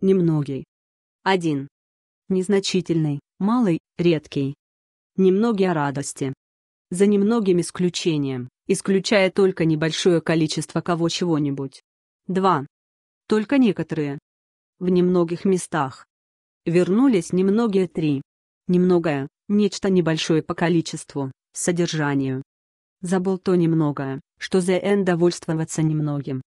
Немногий. Один. Незначительный, малый, редкий. Немногие радости. За немногим исключением, исключая только небольшое количество кого чего-нибудь. Два. Только некоторые. В немногих местах. Вернулись немногие три. Немногое, нечто небольшое по количеству, содержанию. Забыл то немногое, что за ЗН довольствоваться немногим.